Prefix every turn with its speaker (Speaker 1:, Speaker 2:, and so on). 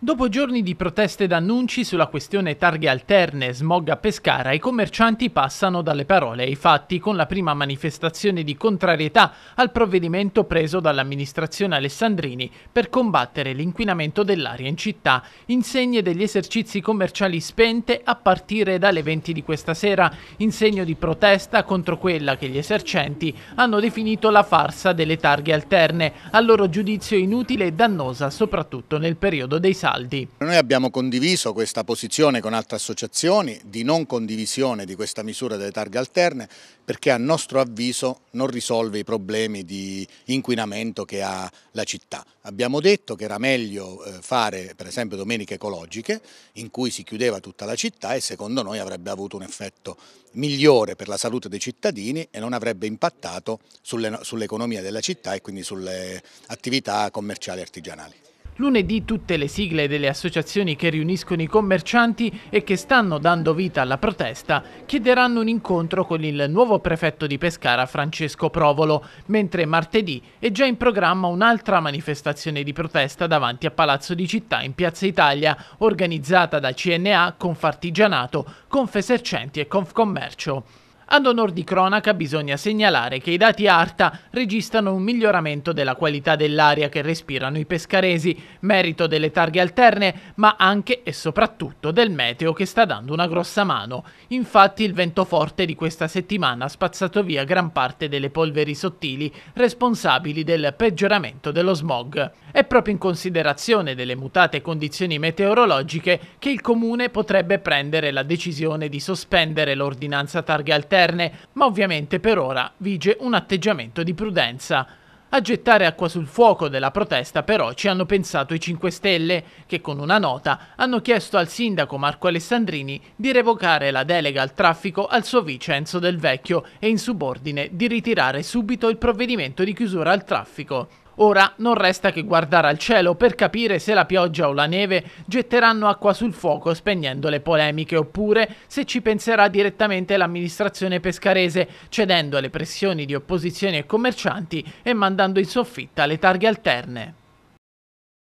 Speaker 1: Dopo giorni di proteste ed annunci sulla questione targhe alterne, e smog a Pescara, i commercianti passano dalle parole ai fatti con la prima manifestazione di contrarietà al provvedimento preso dall'amministrazione Alessandrini per combattere l'inquinamento dell'aria in città, insegne degli esercizi commerciali spente a partire dalle 20 di questa sera, in segno di protesta contro quella che gli esercenti hanno definito la farsa delle targhe alterne, a loro giudizio inutile e dannosa soprattutto nel periodo dei saldi
Speaker 2: Cataldi. Noi abbiamo condiviso questa posizione con altre associazioni di non condivisione di questa misura delle targhe alterne perché a nostro avviso non risolve i problemi di inquinamento che ha la città. Abbiamo detto che era meglio eh, fare per esempio domeniche ecologiche in cui si chiudeva tutta la città e secondo noi avrebbe avuto un effetto migliore per la salute dei cittadini e non avrebbe impattato sull'economia della città e quindi sulle attività commerciali e artigianali.
Speaker 1: Lunedì tutte le sigle delle associazioni che riuniscono i commercianti e che stanno dando vita alla protesta chiederanno un incontro con il nuovo prefetto di Pescara Francesco Provolo, mentre martedì è già in programma un'altra manifestazione di protesta davanti a Palazzo di Città in Piazza Italia, organizzata da CNA, Confartigianato, Confesercenti e Confcommercio. Ad onor di cronaca bisogna segnalare che i dati ARTA registrano un miglioramento della qualità dell'aria che respirano i pescaresi, merito delle targhe alterne, ma anche e soprattutto del meteo che sta dando una grossa mano. Infatti il vento forte di questa settimana ha spazzato via gran parte delle polveri sottili responsabili del peggioramento dello smog. È proprio in considerazione delle mutate condizioni meteorologiche che il comune potrebbe prendere la decisione di sospendere l'ordinanza targhe alterne interne, ma ovviamente per ora vige un atteggiamento di prudenza. A gettare acqua sul fuoco della protesta però ci hanno pensato i 5 Stelle, che con una nota hanno chiesto al sindaco Marco Alessandrini di revocare la delega al traffico al suo Vicenzo del Vecchio e in subordine di ritirare subito il provvedimento di chiusura al traffico. Ora non resta che guardare al cielo per capire se la pioggia o la neve getteranno acqua sul fuoco spegnendo le polemiche oppure se ci penserà direttamente l'amministrazione pescarese cedendo alle pressioni di opposizioni e commercianti e mandando in soffitta le targhe alterne.